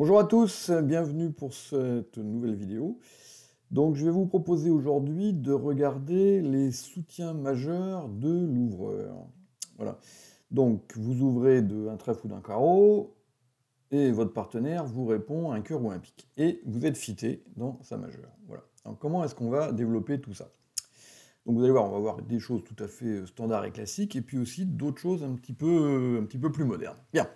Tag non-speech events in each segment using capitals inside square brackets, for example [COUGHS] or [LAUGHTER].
Bonjour à tous, bienvenue pour cette nouvelle vidéo. Donc je vais vous proposer aujourd'hui de regarder les soutiens majeurs de l'ouvreur. Voilà. Donc vous ouvrez de un trèfle ou d'un carreau et votre partenaire vous répond un cœur ou un pic et vous êtes fité dans sa majeure. Voilà. comment est-ce qu'on va développer tout ça Donc vous allez voir, on va voir des choses tout à fait standard et classiques et puis aussi d'autres choses un petit peu un petit peu plus modernes. Bien.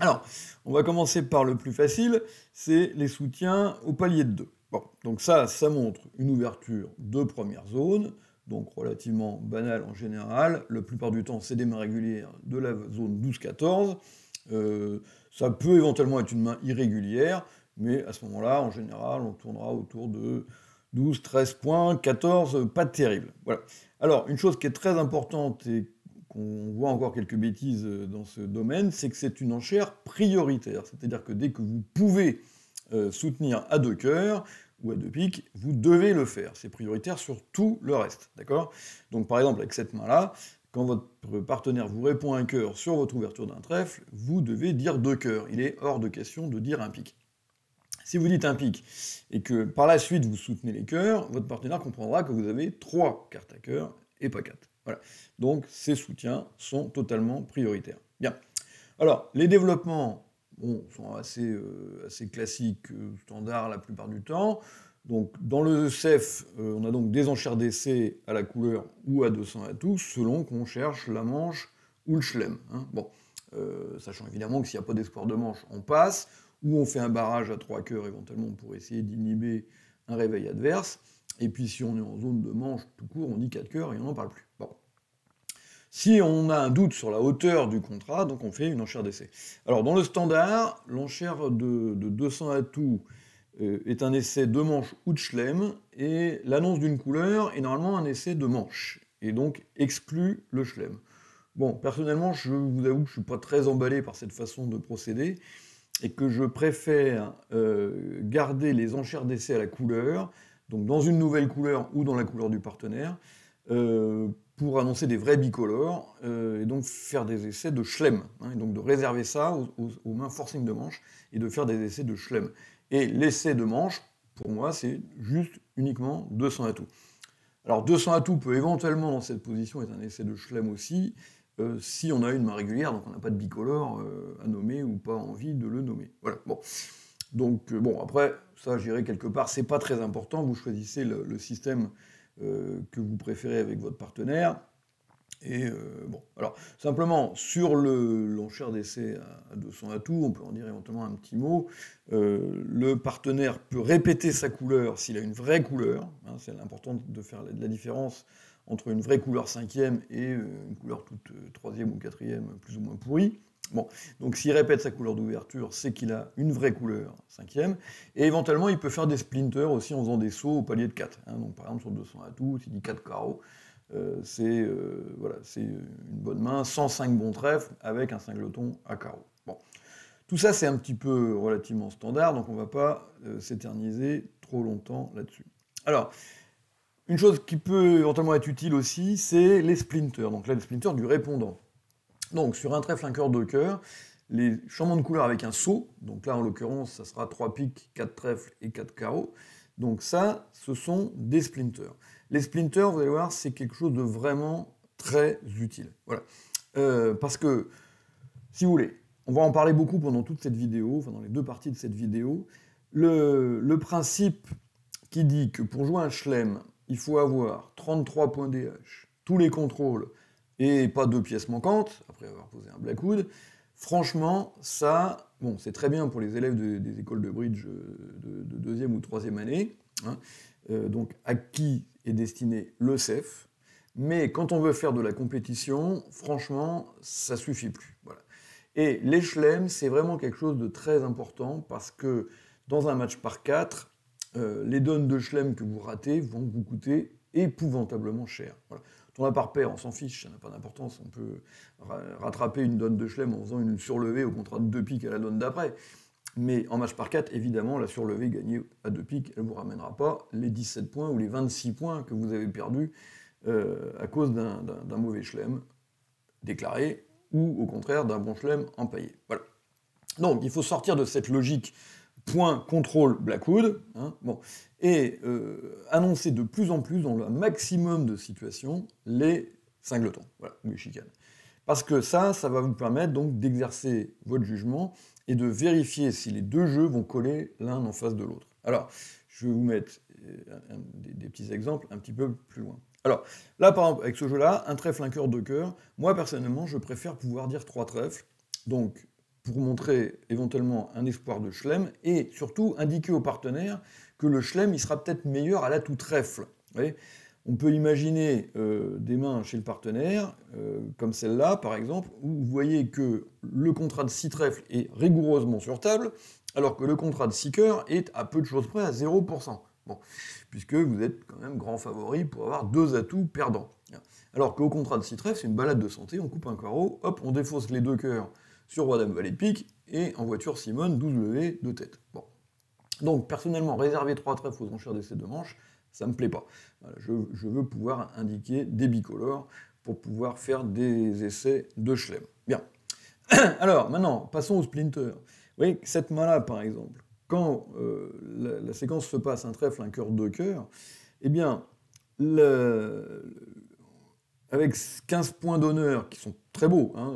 Alors, on va commencer par le plus facile, c'est les soutiens au palier de 2. Bon, donc ça, ça montre une ouverture de première zone, donc relativement banale en général. La plupart du temps, c'est des mains régulières de la zone 12-14. Euh, ça peut éventuellement être une main irrégulière, mais à ce moment-là, en général, on tournera autour de 12, 13 points, 14, pas terrible. Voilà. Alors, une chose qui est très importante et on voit encore quelques bêtises euh, dans ce domaine, c'est que c'est une enchère prioritaire. C'est-à-dire que dès que vous pouvez euh, soutenir à deux cœurs ou à deux pics, vous devez le faire. C'est prioritaire sur tout le reste. D'accord Donc par exemple, avec cette main-là, quand votre partenaire vous répond un cœur sur votre ouverture d'un trèfle, vous devez dire deux cœurs. Il est hors de question de dire un pic. Si vous dites un pic et que par la suite vous soutenez les cœurs, votre partenaire comprendra que vous avez trois cartes à cœur et pas 4. Voilà. Donc ces soutiens sont totalement prioritaires. Bien. Alors, les développements bon, sont assez, euh, classiques, euh, standards la plupart du temps. Donc, dans le CEF, euh, on a donc des enchères d'essai à la couleur ou à 200 à tous, selon qu'on cherche la manche ou le chelem. Hein. Bon, sachant évidemment que s'il n'y a pas d'espoir de manche, on passe, ou on fait un barrage à trois cœurs éventuellement pour essayer d'inhiber un réveil adverse. Et puis si on est en zone de manche tout court, on dit 4 cœurs et on n'en parle plus. Bon. Si on a un doute sur la hauteur du contrat, donc on fait une enchère d'essai. Alors dans le standard, l'enchère de, 200 atouts euh, est un essai de manche ou de schlem et l'annonce d'une couleur est normalement un essai de manche, et donc exclut le schlem. Bon, personnellement, je vous avoue que je ne suis pas très emballé par cette façon de procéder, et que je préfère euh, garder les enchères d'essai à la couleur, donc dans une nouvelle couleur ou dans la couleur du partenaire, euh, pour annoncer des vrais bicolores, euh, et donc faire des essais de schlem hein, et donc de réserver ça aux, mains forcing de manche, et de faire des essais de schlem Et l'essai de manche, pour moi, c'est juste uniquement 200 tout. Alors 200 tout peut éventuellement, dans cette position, être un essai de schlem aussi, euh, si on a une main régulière, donc on n'a pas de bicolore à nommer ou pas envie de le nommer. Voilà, bon. Donc, bon, après, ça, je quelque part, c'est pas très important. Vous choisissez le, système euh, que vous préférez avec votre partenaire. Et euh, bon, alors simplement sur l'enchère d'essai à 200 atout, on peut en dire éventuellement un petit mot. Euh, le partenaire peut répéter sa couleur s'il a une vraie couleur. Hein. c'est important de faire la différence entre une vraie couleur cinquième et une couleur toute troisième ou quatrième plus ou moins pourrie. Bon, donc s'il répète sa couleur d'ouverture, c'est qu'il a une vraie couleur, cinquième. Et éventuellement, il peut faire des splinters aussi en faisant des sauts au palier de 4. Hein. donc par exemple, sur 200 atouts, s'il dit 4 carreaux, euh, c'est euh, voilà, c'est une bonne main, 105 bons trèfles avec un singleton à carreaux. Bon. Tout ça, c'est un petit peu relativement standard, donc on ne va pas euh, s'éterniser trop longtemps là-dessus. Alors, une chose qui peut éventuellement être utile aussi, c'est les splinters. Donc là, les splinters du répondant. Donc sur un trèfle, un cœur, deux cœurs, les changements de couleur avec un saut, donc là en l'occurrence ça sera 3 piques, 4 trèfles et 4 carreaux, donc ça ce sont des splinters. Les splinters, vous allez voir, c'est quelque chose de vraiment très utile. Voilà. Euh, parce que, si vous voulez, on va en parler beaucoup pendant toute cette vidéo, enfin dans les deux parties de cette vidéo. Le, le principe qui dit que pour jouer un Schlem, il faut avoir 33 points DH, tous les contrôles, et pas deux pièces manquantes, après avoir posé un Blackwood, franchement, ça, bon, c'est très bien pour les élèves des écoles de bridge euh, de, deuxième ou troisième année, hein. euh, donc à qui est destiné le CEF, mais quand on veut faire de la compétition, franchement, ça suffit plus. Voilà. Et l'échelem, c'est vraiment quelque chose de très important parce que dans un match par 4, euh, les donnes de chelem que vous ratez vont vous coûter épouvantablement cher. Voilà a par paire, on s'en fiche, ça n'a pas d'importance. On peut rattraper une donne de chelem en faisant une surlevée au contrat de deux piques à la donne d'après. Mais en match par 4, évidemment, la surlevée gagnée à deux piques, elle ne vous ramènera pas les 17 points ou les 26 points que vous avez perdus euh, à cause d'un mauvais chelem déclaré ou au contraire d'un bon chelem empaillé. Voilà. Donc il faut sortir de cette logique point contrôle Blackwood, hein, bon, et euh, annoncer de plus en plus, dans le maximum de situations, les singletons, voilà, les chicanes. Parce que ça, ça va vous permettre donc d'exercer votre jugement et de vérifier si les deux jeux vont coller l'un en face de l'autre. Alors, je vais vous mettre euh, des petits exemples un petit peu plus loin. Alors, là, par exemple, avec ce jeu-là, un trèfle, un cœur, deux cœurs, moi, personnellement, je préfère pouvoir dire trois trèfles, donc pour montrer éventuellement un espoir de chelem et surtout indiquer au partenaire que le chelem il sera peut-être meilleur à l'atout trèfle. on peut imaginer euh, des mains chez le partenaire, euh, comme celle-là par exemple, où vous voyez que le contrat de 6 trèfles est rigoureusement sur table, alors que le contrat de six cœurs est à peu de choses près à 0%. Bon, puisque vous êtes quand même grand favori pour avoir deux atouts perdants. Alors qu'au contrat de 6 trèfles, c'est une balade de santé, on coupe un carreau, hop, on défausse les deux cœurs sur Roi Dame Valet Pique, et en voiture Simone 12 levées de tête. Bon. Donc personnellement, réserver trois trèfles aux enchères d'essais de manches, ça me plaît pas. je, veux pouvoir indiquer des bicolores pour pouvoir faire des essais de chelem. Bien. [COUGHS] Alors maintenant, passons au splinter. Vous voyez, cette main-là, par exemple, quand euh, la, la, séquence se passe un trèfle, un cœur, deux cœurs, eh bien, le, avec 15 points d'honneur qui sont très beaux, 3 hein,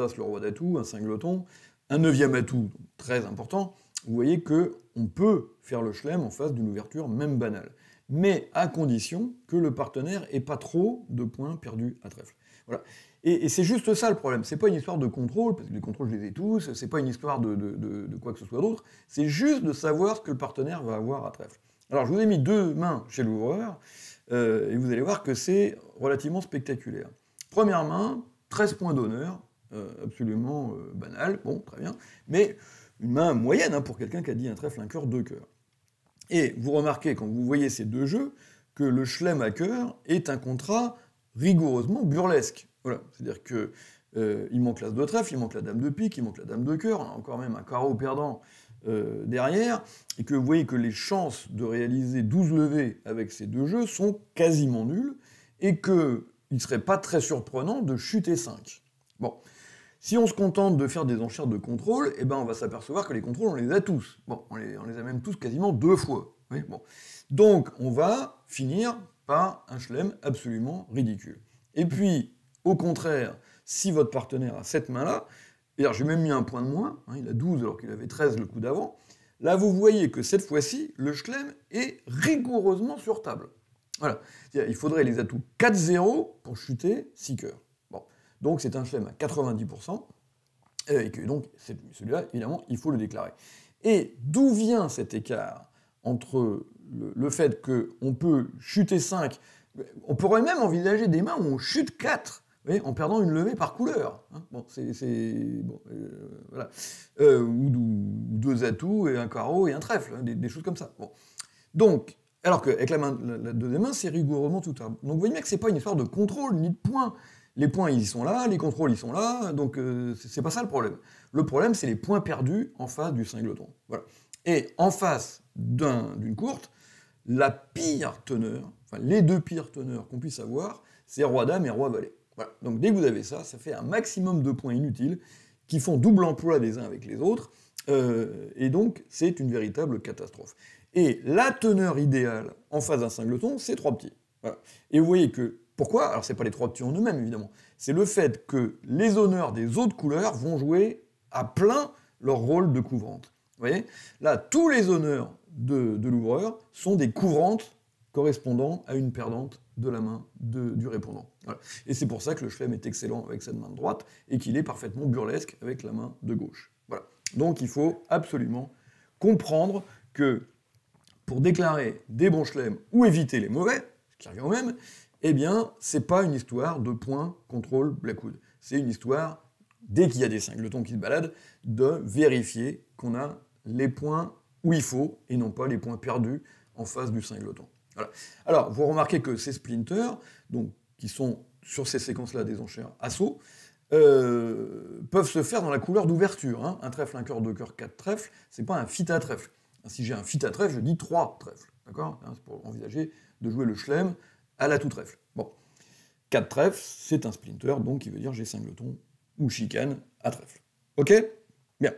euh, As, le roi d'atout, un singleton, un neuvième atout, très important, vous voyez que on peut faire le chelem en face d'une ouverture même banale, mais à condition que le partenaire ait pas trop de points perdus à trèfle. Et, c'est juste ça le problème. C'est pas une histoire de contrôle, parce que les contrôles je les ai tous. C'est pas une histoire de quoi que ce soit d'autre. C'est juste de savoir ce que le partenaire va avoir à trèfle. Alors je vous ai mis deux mains chez l'ouvreur. Euh, et vous allez voir que c'est relativement spectaculaire. Première main, 13 points d'honneur, euh, absolument euh, banal, bon, très bien, mais une main moyenne hein, pour quelqu'un qui a dit un trèfle, un cœur, deux cœurs. Et vous remarquez, quand vous voyez ces deux jeux, que le chelem à cœur est un contrat rigoureusement burlesque. Voilà, c'est-à-dire qu'il il manque l'as de trèfle, il manque la dame de pique, il manque la dame de cœur, on a encore même un carreau perdant euh, derrière, et que vous voyez que les chances de réaliser 12 levées avec ces deux jeux sont quasiment nulles, et qu'il ne serait pas très surprenant de chuter 5. Bon. Si on se contente de faire des enchères de contrôle, eh ben on va s'apercevoir que les contrôles, on les a tous. Bon, on les, a même tous quasiment deux fois. Donc, on va finir par un chelem absolument ridicule. Et puis, au contraire, si votre partenaire a cette main-là, j'ai même mis un point de moins, hein, il a 12 alors qu'il avait 13 le coup d'avant. Là, vous voyez que cette fois-ci, le Schlem est rigoureusement sur table. Voilà. Il faudrait les atouts 4-0 pour chuter 6 cœurs. Bon. Donc c'est un Schlem à 90%, euh, et donc celui-là, évidemment, il faut le déclarer. Et d'où vient cet écart entre le fait qu'on peut chuter 5, on pourrait même envisager des mains où on chute 4 en perdant une levée par couleur. Hein. Bon, c'est. Bon, euh, voilà. Euh, ou, deux atouts, et un carreau et un trèfle, hein, des, choses comme ça. Bon. Donc, alors qu'avec la, la, la deuxième main, c'est rigoureusement tout à Donc vous voyez bien que c'est pas une histoire de contrôle ni de points. Les points, ils sont là, les contrôles, ils sont là, donc euh, ce c'est pas ça le problème. Le problème, c'est les points perdus en face du singleton. Voilà. Et en face d'une courte, la pire teneur, enfin les deux pires teneurs qu'on puisse avoir, c'est roi-dame et roi-valet. Donc dès que vous avez ça, ça fait un maximum de points inutiles qui font double emploi les uns avec les autres, euh, et donc c'est une véritable catastrophe. Et la teneur idéale en face d'un singleton, c'est trois petits. Et vous voyez que pourquoi Alors c'est pas les trois petits en eux-mêmes évidemment, c'est le fait que les honneurs des autres couleurs vont jouer à plein leur rôle de couvrante. Vous voyez Là, tous les honneurs de, de l'ouvreur sont des couvrantes correspondant à une perdante de la main du répondant. Et c'est pour ça que le chelem est excellent avec cette main de droite et qu'il est parfaitement burlesque avec la main de gauche. Voilà. Donc il faut absolument comprendre que pour déclarer des bons chelems ou éviter les mauvais, ce qui revient au même, eh bien, c'est pas une histoire de points, contrôle, blackwood. C'est une histoire, dès qu'il y a des singletons qui se baladent, de vérifier qu'on a les points où il faut et non pas les points perdus en face du singleton. Alors, vous remarquez que ces splinters, donc, qui sont sur ces séquences-là des enchères assaut, euh, peuvent se faire dans la couleur d'ouverture. Hein. Un trèfle, un cœur, deux cœurs, quatre trèfles, ce n'est pas un fit à trèfle. Si j'ai un fit à trèfle, je dis trois trèfles. D'accord hein, C'est pour envisager de jouer le schlem à la tout trèfle. Bon. Quatre trèfles, c'est un splinter, donc qui veut dire j'ai singleton ou chicane à trèfle. Ok Bien.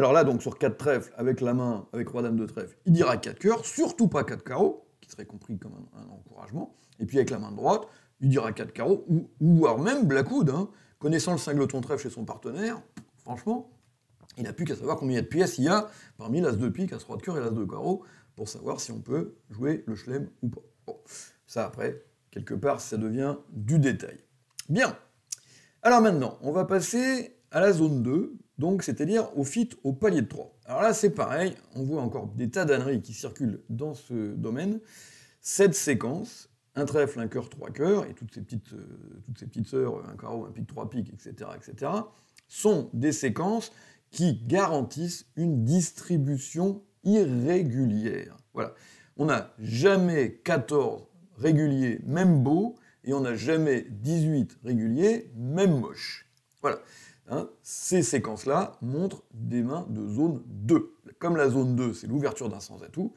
Alors là, donc sur 4 trèfles, avec la main, avec Roi-Dame de trèfle, il dira 4 cœurs, surtout pas 4 carreaux, qui serait compris comme un, encouragement. Et puis avec la main droite, il dira 4 carreaux, ou, ou voire même Blackwood, hein. connaissant le singleton trèfle chez son partenaire, franchement, il n'a plus qu'à savoir combien de pièces il y a parmi l'as de pique, l'as roi de cœur et l'as de carreau, pour savoir si on peut jouer le chelem ou pas. ça après, quelque part, ça devient du détail. Bien. Alors maintenant, on va passer à la zone 2, donc c'est-à-dire au fit au palier de 3. Alors là, c'est pareil, on voit encore des tas d'âneries qui circulent dans ce domaine. Cette séquence, un trèfle, un cœur, trois cœurs, et toutes ces petites, euh, toutes ces petites sœurs, un carreau, un pic, trois pics, etc., etc., sont des séquences qui garantissent une distribution irrégulière. Voilà. On n'a jamais 14 réguliers, même beaux, et on n'a jamais 18 réguliers, même moche. Voilà. Hein, ces séquences-là montrent des mains de zone 2. Comme la zone 2, c'est l'ouverture d'un sans atout,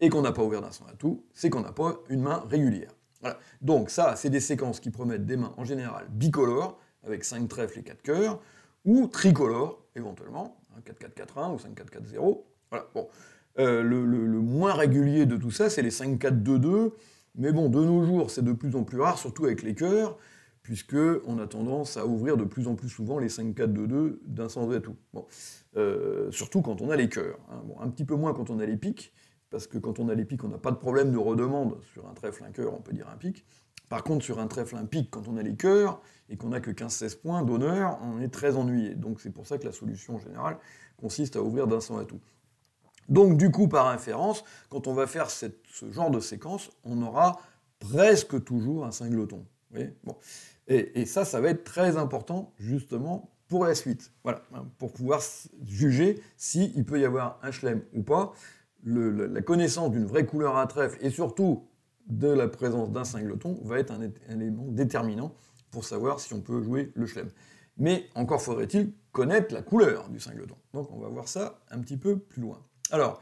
et qu'on n'a pas ouvert d'un sans atout, c'est qu'on n'a pas une main régulière. Donc ça, c'est des séquences qui promettent des mains en général bicolores, avec 5 trèfles et 4 cœurs, ou tricolores, éventuellement, 4-4-4-1 hein, ou 5-4-4-0. Voilà. Euh, le, le, moins régulier de tout ça, c'est les 5-4-2-2, mais bon, de nos jours, c'est de plus en plus rare, surtout avec les cœurs puisque on a tendance à ouvrir de plus en plus souvent les 5-4-2-2 d'un sens à tout. Euh, surtout quand on a les cœurs. Hein. un petit peu moins quand on a les pics, parce que quand on a les pics, on n'a pas de problème de redemande. Sur un trèfle, un cœur, on peut dire un pic. Par contre, sur un trèfle, un pic, quand on a les cœurs et qu'on n'a que 15-16 points d'honneur, on est très ennuyé. Donc c'est pour ça que la solution générale consiste à ouvrir d'un sang à tout. Donc du coup, par inférence, quand on va faire ce genre de séquence, on aura presque toujours un singleton bon. Et, ça, ça va être très important justement pour la suite. Voilà, hein, pour pouvoir juger s'il peut y avoir un chelem ou pas. la, connaissance d'une vraie couleur à trèfle et surtout de la présence d'un singleton va être un, élément déterminant pour savoir si on peut jouer le chelem. Mais encore faudrait-il connaître la couleur du singleton. Donc on va voir ça un petit peu plus loin. Alors,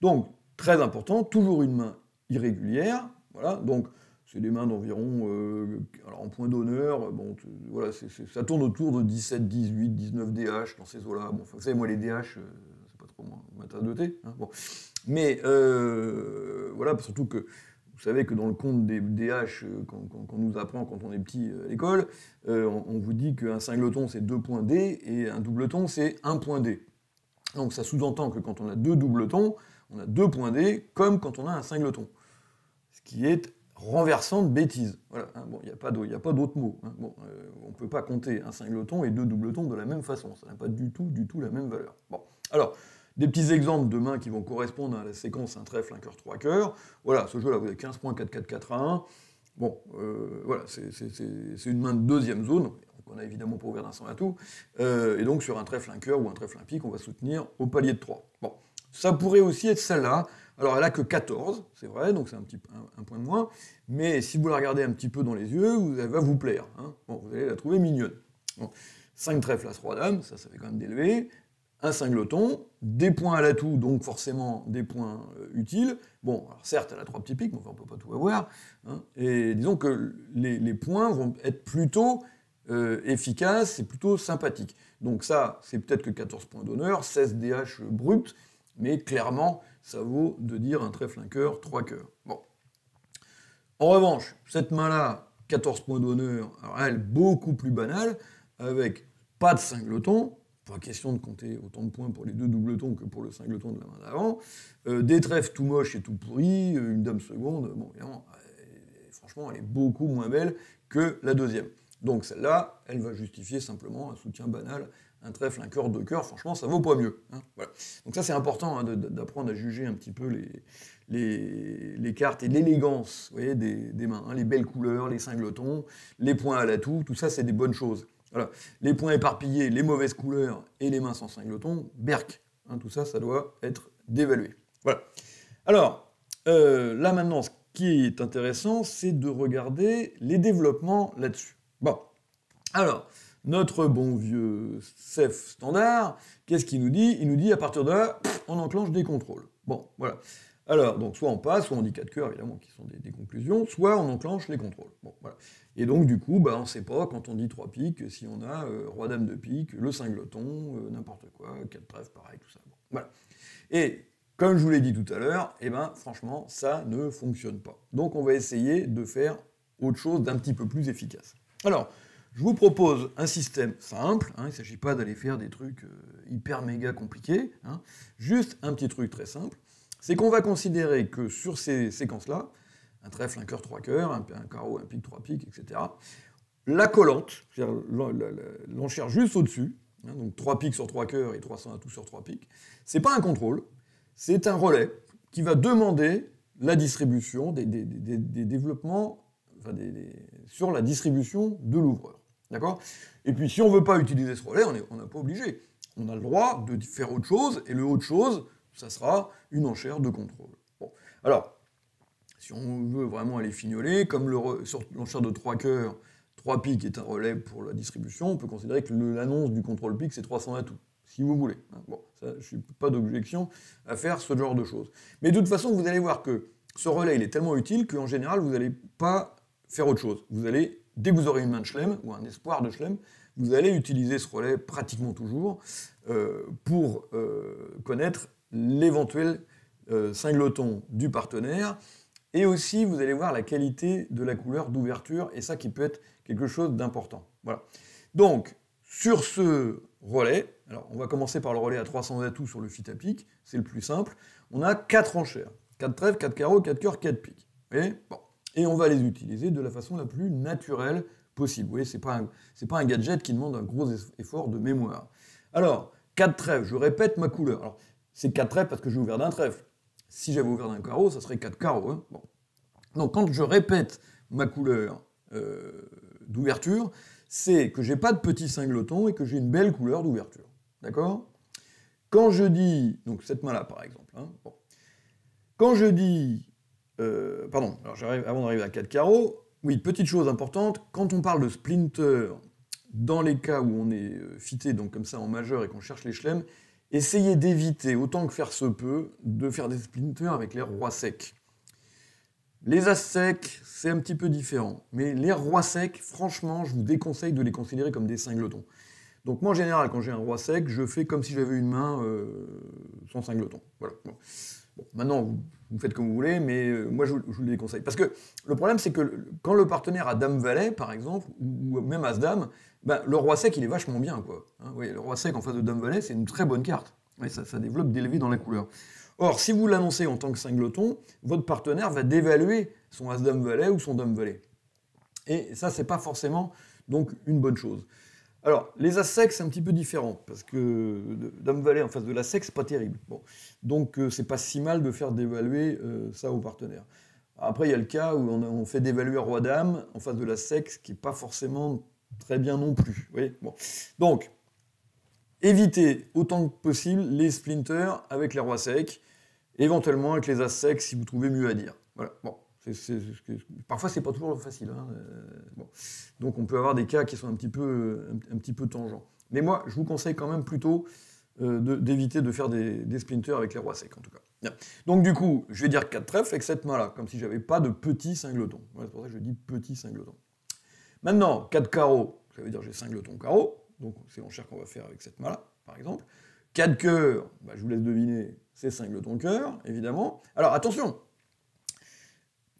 donc, très important, toujours une main irrégulière. Voilà, donc c'est des mains d'environ, euh, alors en point d'honneur, bon, voilà, ça tourne autour de 17, 18, 19 DH dans ces eaux-là. Bon, vous savez, moi, les DH, euh, c'est pas trop ma tasse de thé. Hein, bon. Mais euh, voilà, surtout que vous savez que dans le compte des DH qu'on nous apprend quand on est petit à l'école, on, vous dit qu'un singleton c'est 2 points D et un doubleton c'est 1 point D. Donc ça sous-entend que quand on a deux doubletons, on a deux points D comme quand on a un singleton. Ce qui est renversant de bêtises. Voilà, hein, bon, il n'y a pas d'autre mot. Hein. bon, euh, on ne peut pas compter un singleton et deux doubletons de la même façon. Ça n'a pas du tout, du tout la même valeur. Bon, alors, des petits exemples de mains qui vont correspondre à la séquence un trèfle, un cœur, trois cœurs. Voilà, ce jeu-là, vous avez 15 points, 4, 4, 4 1. Bon, euh, voilà, c'est une main de deuxième zone. On a évidemment pas ouvert d'un sang à tout. Euh, et donc, sur un trèfle, un cœur ou un trèfle, un pique, on va soutenir au palier de 3. Bon, ça pourrait aussi être celle-là. Alors elle a que 14, c'est vrai, donc c'est un petit point de moins. Mais si vous la regardez un petit peu dans les yeux, vous, elle va vous plaire. Hein. Bon, vous allez la trouver mignonne. 5 trèfles à 3 dames, ça, ça fait quand même d'élever, Un singleton, des points à l'atout, donc forcément des points euh, utiles. Bon, certes, elle a trois petits pics, mais on ne peut pas tout avoir. Hein. Et disons que les, points vont être plutôt euh, efficaces, et plutôt sympathiques. Donc ça, c'est peut-être que 14 points d'honneur, 16 DH brut, mais clairement, ça vaut de dire un trèfle, un cœur, trois cœurs. Bon. En revanche, cette main-là, 14 points d'honneur, alors elle, beaucoup plus banale, avec pas de singleton, pas question de compter autant de points pour les deux doubletons que pour le singleton de la main d'avant, euh, des trèfles tout moches et tout pourris, euh, une dame seconde, bon, évidemment, franchement, elle est beaucoup moins belle que la deuxième. Donc celle-là, elle va justifier simplement un soutien banal un trèfle, un cœur, deux cœurs, franchement, ça vaut pas mieux. Hein, voilà. Donc ça, c'est important hein, d'apprendre à juger un petit peu les, les, cartes et l'élégance des, des mains. Hein, les belles couleurs, les singletons, les points à l'atout, tout ça, c'est des bonnes choses. Voilà. Les points éparpillés, les mauvaises couleurs et les mains sans singletons, berk. tout ça, ça doit être dévalué. Voilà. Alors, euh, là maintenant, ce qui est intéressant, c'est de regarder les développements là-dessus. Bon. Alors, notre bon vieux CEF standard, qu'est-ce qu'il nous dit Il nous dit à partir de là, on enclenche des contrôles. Bon, voilà. Alors, donc, soit on passe, soit on dit 4 cœurs, évidemment, qui sont des, conclusions, soit on enclenche les contrôles. Bon, voilà. Et donc, du coup, bah, on ne sait pas, quand on dit trois piques, si on a euh, Roi-Dame de pique, le singleton, euh, n'importe quoi, 4 trèfles, pareil, tout ça. Bon, voilà. Et, comme je vous l'ai dit tout à l'heure, eh ben, franchement, ça ne fonctionne pas. Donc, on va essayer de faire autre chose d'un petit peu plus efficace. Alors, je vous propose un système simple, hein, il ne s'agit pas d'aller faire des trucs euh, hyper méga compliqués, hein. juste un petit truc très simple, c'est qu'on va considérer que sur ces séquences-là, un trèfle, un cœur, trois cœurs, un, carreau, un pic, trois pics, etc., la collante, l'enchère juste au-dessus, hein, donc trois pics sur trois cœurs et 300 à tout sur trois pics, ce n'est pas un contrôle, c'est un relais qui va demander la distribution des, des, développements, sur la distribution de l'ouvreur. D'accord Et puis, si on ne veut pas utiliser ce relais, on n'est pas obligé. On a le droit de faire autre chose, et le autre chose, ça sera une enchère de contrôle. Bon. Alors, si on veut vraiment aller fignoler, comme l'enchère de 3 cœurs, 3 pics est un relais pour la distribution, on peut considérer que l'annonce du contrôle pic, c'est 300 atouts, si vous voulez. Hein. Bon, ça, je n'ai pas d'objection à faire ce genre de choses. Mais de toute façon, vous allez voir que ce relais, il est tellement utile qu'en général, vous n'allez pas faire autre chose. Vous allez dès que vous aurez une main de chelem ou un espoir de chelem, vous allez utiliser ce relais pratiquement toujours euh, pour euh, connaître l'éventuel cingloton euh, du partenaire. Et aussi, vous allez voir la qualité de la couleur d'ouverture, et ça qui peut être quelque chose d'important. Voilà. Donc, sur ce relais, alors on va commencer par le relais à 300 atouts sur le fit à c'est le plus simple. On a 4 enchères 4 trèfles, 4 carreaux, 4 cœurs, 4 piques. Vous voyez bon et on va les utiliser de la façon la plus naturelle possible. Vous voyez, ce n'est pas, pas, un gadget qui demande un gros effort de mémoire. Alors, 4 trèfles, je répète ma couleur. Alors, c'est 4 trèfles parce que j'ai ouvert d'un trèfle. Si j'avais ouvert d'un carreau, ça serait 4 carreaux. Hein. bon. Donc, quand je répète ma couleur euh, d'ouverture, c'est que j'ai pas de petit singleton et que j'ai une belle couleur d'ouverture. D'accord Quand je dis, donc cette main-là par exemple, hein. bon. quand je dis euh, pardon, alors avant d'arriver à 4 carreaux, oui, petite chose importante, quand on parle de splinter, dans les cas où on est euh, fité, donc comme ça en majeur et qu'on cherche les chelems, essayez d'éviter, autant que faire se peut, de faire des splinters avec les rois secs. Les as secs, c'est un petit peu différent, mais les rois secs, franchement, je vous déconseille de les considérer comme des singletons. Donc moi, en général, quand j'ai un roi sec, je fais comme si j'avais une main euh, sans singleton. Voilà maintenant, vous, faites comme vous voulez, mais euh, moi, je, vous, le déconseille. Parce que le problème, c'est que quand le partenaire a Dame Valet, par exemple, ou, même As Dame, ben, le roi sec, il est vachement bien. Quoi. Hein, le roi sec en face de Dame Valet, c'est une très bonne carte. ça, développe des dans la couleur. Or, si vous l'annoncez en tant que singleton, votre partenaire va dévaluer son As Dame Valet ou son Dame Valet. Et ça, c'est pas forcément donc une bonne chose. Alors, les ASSEC, c'est un petit peu différent, parce que Dame valet en face de l'As-Sec, c'est pas terrible. Bon. Donc, euh, c'est pas si mal de faire dévaluer euh, ça aux partenaires. Après, il y a le cas où on, fait dévaluer Roi-Dame en face de la ce qui n'est pas forcément très bien non plus. bon. Donc, évitez autant que possible les splinters avec les rois secs, éventuellement avec les as si vous trouvez mieux à dire. Voilà. Bon. Parfois, ce n'est parfois, c'est pas toujours facile. Hein, euh, donc, on peut avoir des cas qui sont un petit peu, tangents. Mais moi, je vous conseille quand même plutôt euh, d'éviter de, faire des, splinters avec les rois secs, en tout cas. Donc, du coup, je vais dire 4 trèfles avec cette main-là, comme si j'avais pas de petit singleton. c'est pour ça que je dis petit singleton. Maintenant, 4 carreaux, ça veut dire j'ai singleton carreau. Donc, c'est l'enchère qu'on va faire avec cette main-là, par exemple. 4 cœurs, bah, je vous laisse deviner, c'est singleton cœur, évidemment. Alors, attention,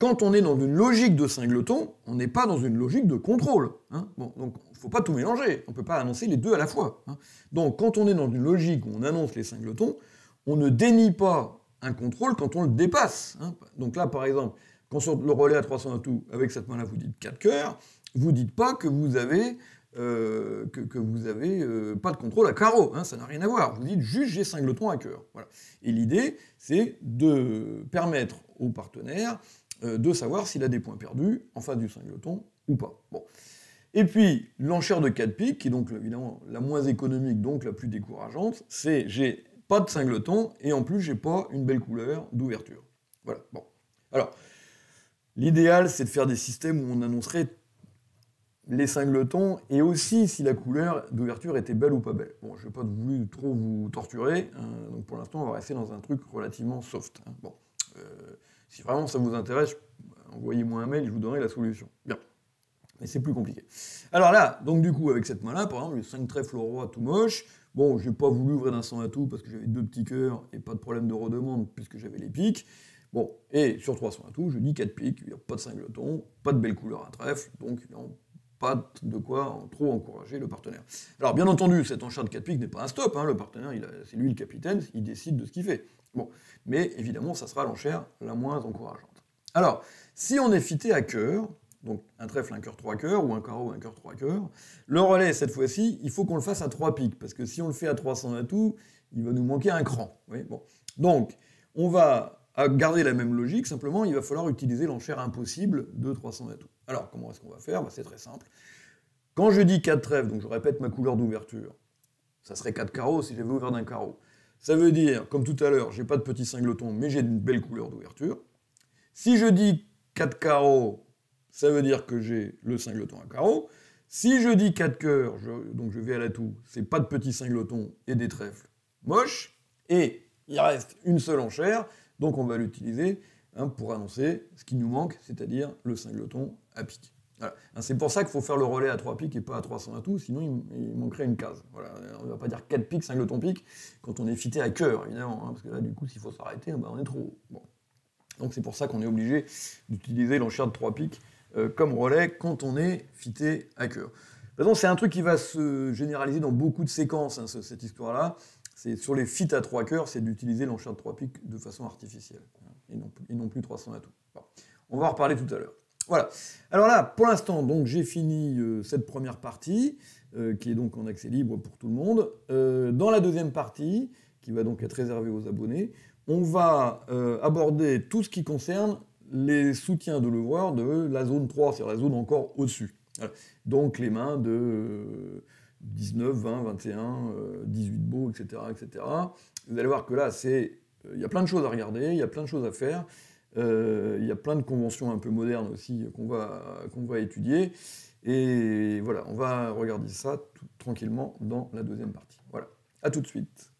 quand on est dans une logique de singleton, on n'est pas dans une logique de contrôle. Hein. bon, donc, il ne faut pas tout mélanger. On ne peut pas annoncer les deux à la fois. Hein. donc, quand on est dans une logique où on annonce les singletons, on ne dénie pas un contrôle quand on le dépasse. Hein. donc là, par exemple, quand sur le relais à 300 tout, avec cette main-là, vous dites 4 cœurs, vous ne dites pas que vous avez... Euh, que, vous n'avez euh, pas de contrôle à carreau, ça n'a rien à voir. Vous dites juste j'ai singleton à cœur. Voilà. Et l'idée, c'est de permettre aux partenaires euh, de savoir s'il a des points perdus en face du singleton ou pas. Bon. Et puis, l'enchère de 4 piques, qui est donc évidemment la moins économique, donc la plus décourageante, c'est j'ai pas de singleton et en plus j'ai pas une belle couleur d'ouverture. Voilà, bon. Alors, l'idéal c'est de faire des systèmes où on annoncerait les singletons et aussi si la couleur d'ouverture était belle ou pas belle. Bon, je n'ai pas voulu trop vous torturer, hein, donc pour l'instant on va rester dans un truc relativement soft. Hein. Bon. Euh, si vraiment ça vous intéresse, envoyez-moi un mail, je vous donnerai la solution. Bien. Mais c'est plus compliqué. Alors là, donc du coup, avec cette main-là, par exemple, j'ai 5 trèfles au roi tout moche, bon, j'ai pas voulu ouvrir d'un sang à tout parce que j'avais deux petits cœurs et pas de problème de redemande puisque j'avais les piques. Bon, et sur 300 à tout, je dis 4 piques, il n'y a pas de singleton, pas de belle couleur à trèfle, donc non, de quoi trop encourager le partenaire. Alors bien entendu, cette enchère de 4 piques n'est pas un stop, hein, le partenaire, c'est lui le capitaine, il décide de ce qu'il fait. Bon, mais évidemment, ça sera l'enchère la moins encourageante. Alors, si on est fité à cœur, donc un trèfle, un cœur, trois cœurs, ou un carreau, un cœur, trois cœurs, le relais, cette fois-ci, il faut qu'on le fasse à 3 piques, parce que si on le fait à 300 atouts, il va nous manquer un cran. oui bon. Donc, on va à garder la même logique, simplement il va falloir utiliser l'enchère impossible de 300 atouts. Alors comment est-ce qu'on va faire bah, C'est très simple. Quand je dis 4 trèfles, donc je répète ma couleur d'ouverture, ça serait 4 carreaux si j'avais ouvert d'un carreau. Ça veut dire, comme tout à l'heure, j'ai pas de petit singleton, mais j'ai une belle couleur d'ouverture. Si je dis 4 carreaux, ça veut dire que j'ai le singleton à carreaux. Si je dis 4 cœurs, donc je vais à l'atout, c'est pas de petit singleton et des trèfles moches. Et il reste une seule enchère, donc on va l'utiliser hein, pour annoncer ce qui nous manque, c'est-à-dire le singleton à pic. Hein, c'est pour ça qu'il faut faire le relais à 3 pics et pas à 300 à tout, sinon il, manquerait une case. On ne va pas dire 4 pics, singleton pic, quand on est fité à cœur, évidemment, hein, parce que là, du coup, s'il faut s'arrêter, bah, on est trop haut. Donc c'est pour ça qu'on est obligé d'utiliser l'enchère de 3 pics euh, comme relais quand on est fité à cœur. c'est un truc qui va se généraliser dans beaucoup de séquences, cette histoire-là sur les fits à trois cœurs, c'est d'utiliser l'enchère de trois pics de façon artificielle, hein, et non, plus 300 atouts. On va en reparler tout à l'heure. Voilà. Alors là, pour l'instant, donc j'ai fini euh, cette première partie, euh, qui est donc en accès libre pour tout le monde. Euh, dans la deuxième partie, qui va donc être réservée aux abonnés, on va aborder tout ce qui concerne les soutiens de l'ouvreur de la zone 3, c'est-à-dire la zone encore au-dessus. Donc les mains de 19, 20, 21, 18 beaux, etc., etc. Vous allez voir que là, c'est, euh, il y a plein de choses à regarder, il y a plein de choses à faire, euh, il y a plein de conventions un peu modernes aussi qu'on va, qu'on va étudier. Et voilà, on va regarder ça tranquillement dans la deuxième partie. Voilà, à tout de suite.